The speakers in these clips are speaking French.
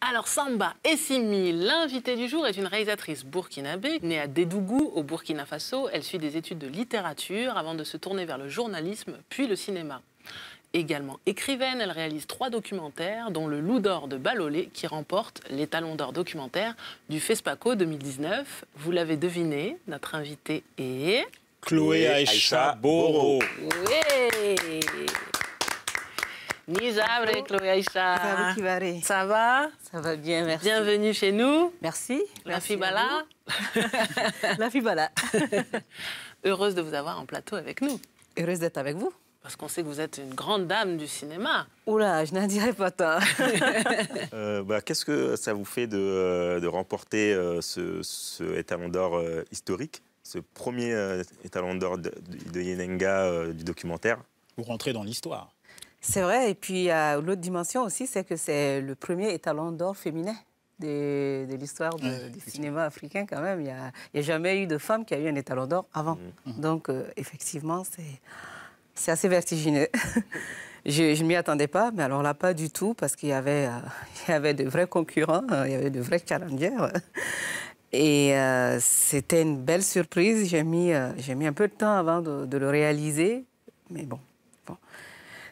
Alors Samba Essimi, l'invitée du jour, est une réalisatrice burkinabé, née à Dédougou, au Burkina Faso. Elle suit des études de littérature avant de se tourner vers le journalisme, puis le cinéma. Également écrivaine, elle réalise trois documentaires, dont Le Loup d'or de Balolé, qui remporte les Talons d'or documentaire du FESPACO 2019. Vous l'avez deviné, notre invitée est... Chloé Aïcha Boro. Nijabre, Chloéaïcha. Ça va Ça va bien, merci. Bienvenue chez nous. Merci. La Fibala. La Fibala. Heureuse de vous avoir en plateau avec nous. Heureuse d'être avec vous. Parce qu'on sait que vous êtes une grande dame du cinéma. Oula, je n'en dirais pas tant. Euh, bah, qu'est-ce que ça vous fait de, euh, remporter euh, ce, étalon d'or historique, ce premier étalon d'or de, de Yenenga du documentaire Vous rentrez dans l'histoire. C'est vrai. Et puis, l'autre dimension aussi, c'est que c'est le premier étalon d'or féminin de, l'histoire du cinéma africain, quand même. Il n'y a, jamais eu de femme qui a eu un étalon d'or avant. Mm. Mm. Donc, euh, effectivement, c'est assez vertigineux. je ne m'y attendais pas, mais alors là, pas du tout, parce qu'il y, avait, euh, y avait de vrais concurrents, hein, il y avait de vrais challengers. Et euh, c'était une belle surprise. J'ai mis, mis un peu de temps avant de, le réaliser. Mais bon.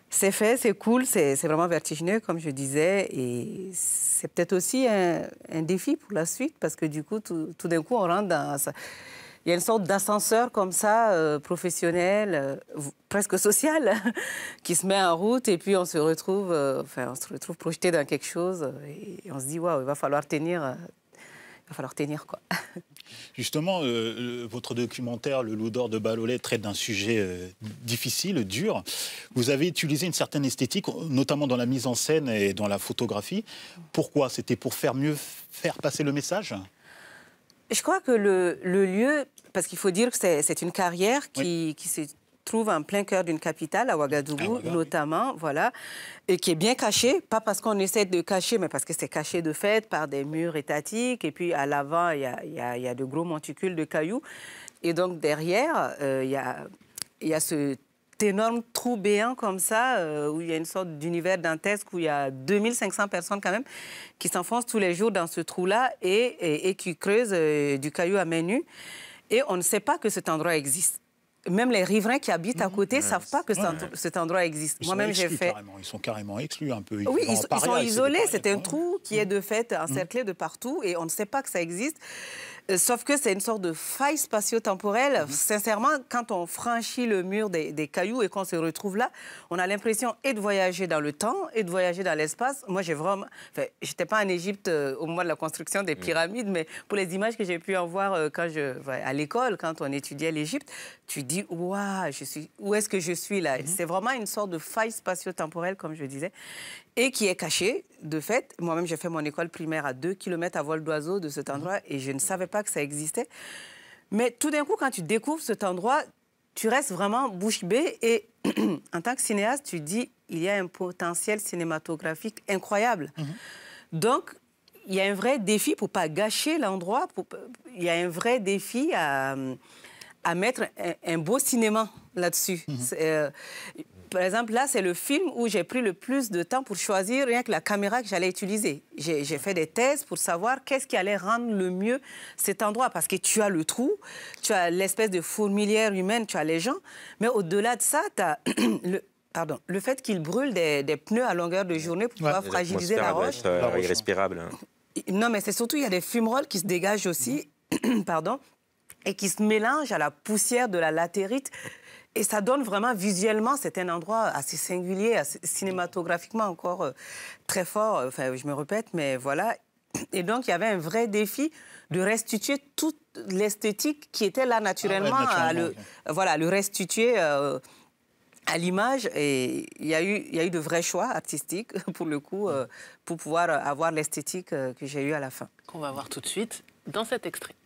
C'est fait, c'est cool, c'est vraiment vertigineux, comme je disais, et c'est peut-être aussi un, défi pour la suite, parce que du coup, tout, d'un coup, on rentre dans... Il y a une sorte d'ascenseur comme ça, euh, professionnel, euh, presque social, qui se met en route et puis on se retrouve, euh, enfin, on se retrouve projeté dans quelque chose et on se dit waouh, il va falloir tenir, il va falloir tenir quoi. Justement, euh, euh, votre documentaire Le Loup d'or de Balollet traite d'un sujet euh, difficile, dur. Vous avez utilisé une certaine esthétique, notamment dans la mise en scène et dans la photographie. Pourquoi C'était pour faire mieux, faire passer le message Je crois que le, lieu, parce qu'il faut dire que c'est une carrière qui, qui s'est trouve en plein cœur d'une capitale, à ah, Ouagadougou notamment, voilà, et qui est bien caché, pas parce qu'on essaie de cacher, mais parce que c'est caché de fait par des murs étatiques, et puis à l'avant, il y, y, y a, de gros monticules de cailloux, et donc derrière, euh, il y, a, y a ce énorme trou béant comme ça, euh, où il y a une sorte d'univers dantesque, où il y a 2500 personnes quand même qui s'enfoncent tous les jours dans ce trou-là et, et, qui creusent euh, du caillou à main nue. Et on ne sait pas que cet endroit existe même les riverains qui habitent à mmh. côté ne savent pas que cet, endroit, existe. Moi-même, j'ai fait. Ils sont carrément exclus un peu. Ils oui, ils, sont isolés. C'est un trou qui est mmh. de fait mmh. encerclé de partout et on ne sait pas que ça existe. Euh, sauf que c'est une sorte de faille spatio-temporelle. Mhm. Sincèrement, quand on franchit le mur des, cailloux et qu'on se retrouve là, on a l'impression et de voyager dans le temps et de voyager dans l'espace. Moi, j'ai vraiment. j'étais pas en Égypte euh, au moment de la construction des mhm. pyramides, mais pour les images que j'ai pu en voir euh, quand je... à l'école, quand on étudiait l'Égypte, tu dis waouh, Où est-ce que je suis là mhm. C'est vraiment une sorte de faille spatio-temporelle, comme je disais et qui est caché. De fait, moi-même, j'ai fait mon école primaire à 2 km à vol d'oiseau de cet endroit et je ne savais pas que ça existait. Mais tout d'un coup, quand tu découvres cet endroit, tu restes vraiment bouche bée et en tant que cinéaste, tu dis il y a un potentiel cinématographique incroyable. Mhm. Donc, il y a un vrai défi pour pas gâcher l'endroit. Pour... Il y a un vrai défi à, mettre un, beau cinéma là-dessus. Mhm. Euh, par exemple, là, c'est le film où j'ai pris le plus de temps pour choisir rien que la caméra que j'allais utiliser. J'ai fait des thèses pour savoir qu'est-ce qui allait rendre le mieux cet endroit. Parce que tu as le trou, tu as l'espèce de fourmilière humaine, tu as les gens. Mais au-delà de ça, tu as le, Pardon. le fait qu'il brûle des, pneus à longueur de journée pour pouvoir fragiliser la roche. Euh, hein. Non, mais c'est surtout, il y a des fumerolles qui se dégagent aussi, pardon, et qui se mélangent à la poussière de la latérite. Et ça donne vraiment visuellement, c'est un endroit assez singulier, cinématographiquement encore euh, très fort. Enfin, je me répète, mais voilà. Et donc, il y avait un vrai défi de restituer toute l'esthétique qui était là naturellement, ah le, voilà, le restituer. Euh, à l'image, et il y, a eu, il y a eu de vrais choix artistiques, pour le coup, euh, pour pouvoir avoir l'esthétique que j'ai eue à la fin. Qu'on va voir tout de suite dans cet extrait.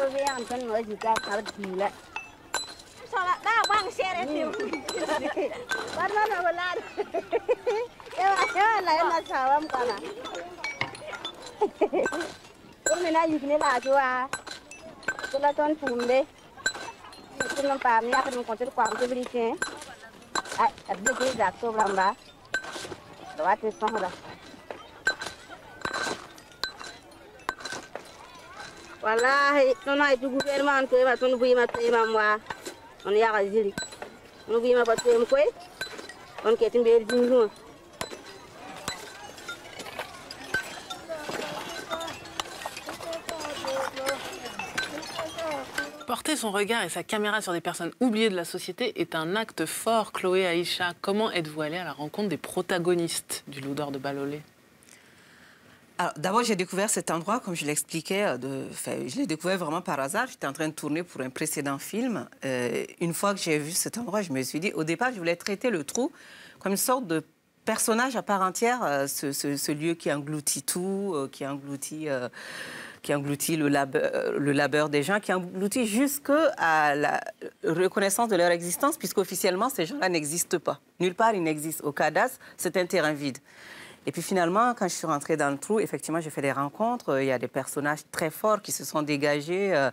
tôi với em chân nói gì cao khá là kỳ lại sao lại đã quăng xe đấy tiêu bắt nó nó lan em ăn chơi lại mà sao em còn à Hôm nay đang dùng cái là chú à tôi là con phụng đấy tôi làm bà mình ăn con chơi quăng tôi đi chơi ai ăn được cái giặc tôi làm bà đó là cái xong rồi Voilà, on Porter son regard et sa caméra sur des personnes oubliées de la société est un acte fort, Chloé Aïcha. Comment êtes-vous allée à la rencontre des protagonistes du lourd de Balolé d'abord, j'ai découvert cet endroit, comme je l'expliquais, euh, de... je l'ai découvert vraiment par hasard. J'étais en train de tourner pour un précédent film. Euh, une fois que j'ai vu cet endroit, je me suis dit, au départ, je voulais traiter le trou comme une sorte de personnage à part entière, euh, ce, lieu qui engloutit tout, qui engloutit qui le labeur, le labeur, des gens, qui engloutit jusque à la reconnaissance de leur existence, puisqu'officiellement, ces gens-là n'existent pas. Nulle part, ils n'existent. Au CADAS, c'est un terrain vide. Et puis finalement, quand je suis rentrée dans le trou, effectivement, j'ai fait des rencontres. Il y a des personnages très forts qui se sont dégagés, euh,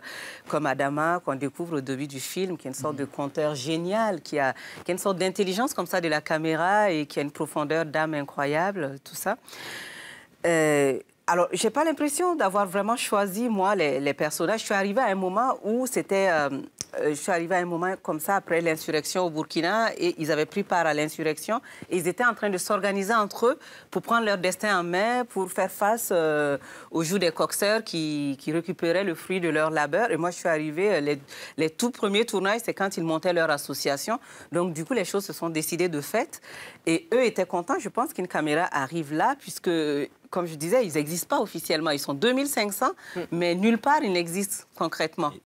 comme Adama, qu'on découvre au début du film, qui est une sorte de mhm. conteur génial, qui a, une sorte d'intelligence comme ça de la caméra et qui a une profondeur d'âme incroyable, tout ça. Euh, alors, j'ai pas l'impression d'avoir vraiment choisi, moi, les, personnages. Je suis arrivée à un moment où c'était... Euh, euh, je suis arrivée à un moment comme ça, après l'insurrection au Burkina, et ils avaient pris part à l'insurrection, et ils étaient en train de s'organiser entre eux pour prendre leur destin en main, pour faire face aux euh, au des coxeurs qui, récupéraient le fruit de leur labeur. Et moi, je suis arrivée, les, les tout premiers tournages, c'est quand ils montaient leur association. Donc, du coup, les choses se sont décidées de fait, et eux étaient contents. Je pense qu'une caméra arrive là, puisque comme je disais, ils n'existent pas officiellement. Ils sont 2500, mm. mais nulle part ils n'existent concrètement.